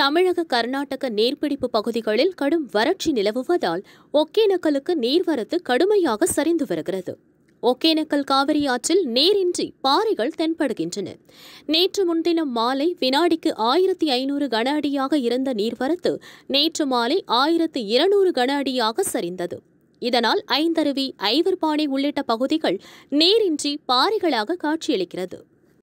தமிழக கர்நாடக நீர்பிடிப்பு பகுதிகளில் கடும் வறட்சி நிலவுவதால் ஒகேனக்கலுக்கு நீர்வரத்து கடுமையாக சரிந்து வருகிறது ஒகேனக்கல் காவிரி ஆற்றில் நீரின்றி பாறைகள் தென்படுகின்றன நேற்று முன்தினம் மாலை வினாடிக்கு ஆயிரத்தி ஐநூறு கன அடியாக இருந்த நீர்வரத்து நேற்று மாலை ஆயிரத்து இருநூறு கன அடியாக சரிந்தது இதனால் ஐந்தருவி ஐவர்பாணி உள்ளிட்ட பகுதிகள் நீரின்றி பாறைகளாக காட்சியளிக்கிறது